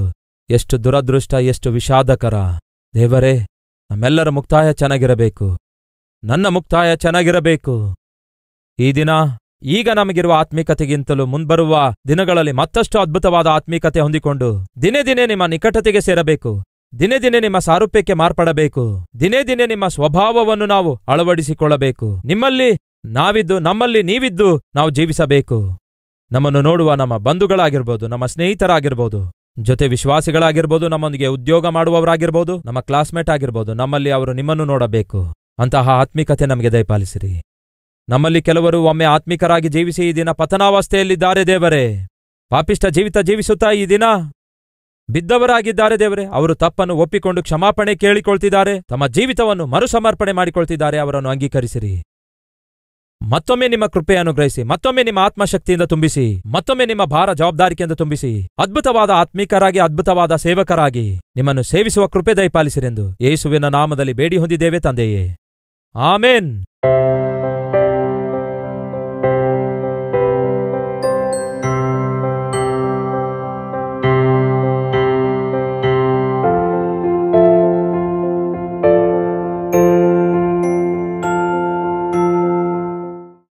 ಎಷ್ಟು ದುರದೃಷ್ಟ ಎಷ್ಟು ವಿಷಾದಕರ ದೇವರೇ ನಮ್ಮೆಲ್ಲರ ಮುಕ್ತಾಯ ಚೆನ್ನಾಗಿರಬೇಕು ನನ್ನ ಮುಕ್ತಾಯ ಚೆನ್ನಾಗಿರಬೇಕು ಈ ದಿನ ಈಗ ನಮಗಿರುವ ಆತ್ಮೀಕತೆಗಿಂತಲೂ ಮುಂಬರುವ ದಿನಗಳಲ್ಲಿ ಮತ್ತಷ್ಟು ಅದ್ಭುತವಾದ ಆತ್ಮೀಕತೆ ಹೊಂದಿಕೊಂಡು ದಿನೇ ದಿನೇ ನಿಮ್ಮ ನಿಕಟತೆಗೆ ಸೇರಬೇಕು ದಿನೇ ದಿನೇ ನಿಮ್ಮ ಸಾರೂಪ್ಯಕ್ಕೆ ಮಾರ್ಪಡಬೇಕು ದಿನೇ ದಿನೇ ನಿಮ್ಮ ಸ್ವಭಾವವನ್ನು ನಾವು ಅಳವಡಿಸಿಕೊಳ್ಳಬೇಕು ನಿಮ್ಮಲ್ಲಿ ನಾವಿದ್ದು ನಮ್ಮಲ್ಲಿ ನೀವಿದ್ದು ನಾವು ಜೀವಿಸಬೇಕು ನಮ್ಮನ್ನು ನೋಡುವ ನಮ್ಮ ಬಂಧುಗಳಾಗಿರ್ಬೋದು ನಮ್ಮ ಸ್ನೇಹಿತರಾಗಿರ್ಬೋದು ಜೊತೆ ವಿಶ್ವಾಸಿಗಳಾಗಿರ್ಬೋದು ನಮ್ಮೊಂದಿಗೆ ಉದ್ಯೋಗ ಮಾಡುವವರಾಗಿರ್ಬೋದು ನಮ್ಮ ಕ್ಲಾಸ್ಮೇಟ್ ಆಗಿರ್ಬೋದು ನಮ್ಮಲ್ಲಿ ಅವರು ನಿಮ್ಮನ್ನು ನೋಡಬೇಕು ಅಂತಹ ಆತ್ಮಿಕತೆ ನಮಗೆ ದಯಪಾಲಿಸಿರಿ ನಮ್ಮಲ್ಲಿ ಕೆಲವರು ಒಮ್ಮೆ ಆತ್ಮಿಕರಾಗಿ ಜೀವಿಸಿ ಈ ದಿನ ಪತನಾವಸ್ಥೆಯಲ್ಲಿದ್ದಾರೆ ದೇವರೇ ಪಾಪಿಷ್ಟ ಜೀವಿತ ಜೀವಿಸುತ್ತಾ ಈ ದಿನ ಬಿದ್ದವರಾಗಿದ್ದಾರೆ ದೇವರೇ ಅವರು ತಪ್ಪನ್ನು ಒಪ್ಪಿಕೊಂಡು ಕ್ಷಮಾಪಣೆ ಕೇಳಿಕೊಳ್ತಿದ್ದಾರೆ ತಮ್ಮ ಜೀವಿತವನ್ನು ಮರುಸಮರ್ಪಣೆ ಮಾಡಿಕೊಳ್ತಿದ್ದಾರೆ ಅವರನ್ನು ಅಂಗೀಕರಿಸಿರಿ ಮತ್ತೊಮ್ಮೆ ನಿಮ್ಮ ಕೃಪೆ ಅನುಗ್ರಹಿಸಿ ಮತ್ತೊಮ್ಮೆ ನಿಮ್ಮ ಆತ್ಮಶಕ್ತಿಯಿಂದ ತುಂಬಿಸಿ ಮತ್ತೊಮ್ಮೆ ನಿಮ್ಮ ಭಾರ ಜವಾಬ್ದಾರಿಕೆಯಿಂದ ತುಂಬಿಸಿ ಅದ್ಭುತವಾದ ಆತ್ಮೀಕರಾಗಿ ಅದ್ಭುತವಾದ ಸೇವಕರಾಗಿ ನಿಮ್ಮನ್ನು ಸೇವಿಸುವ ಕೃಪೆ ದಯಪಾಲಿಸಿರೆಂದು ಯೇಸುವಿನ ನಾಮದಲ್ಲಿ ಬೇಡಿ ಹೊಂದಿದ್ದೇವೆ ತಂದೆಯೇ ಆಮೇನ್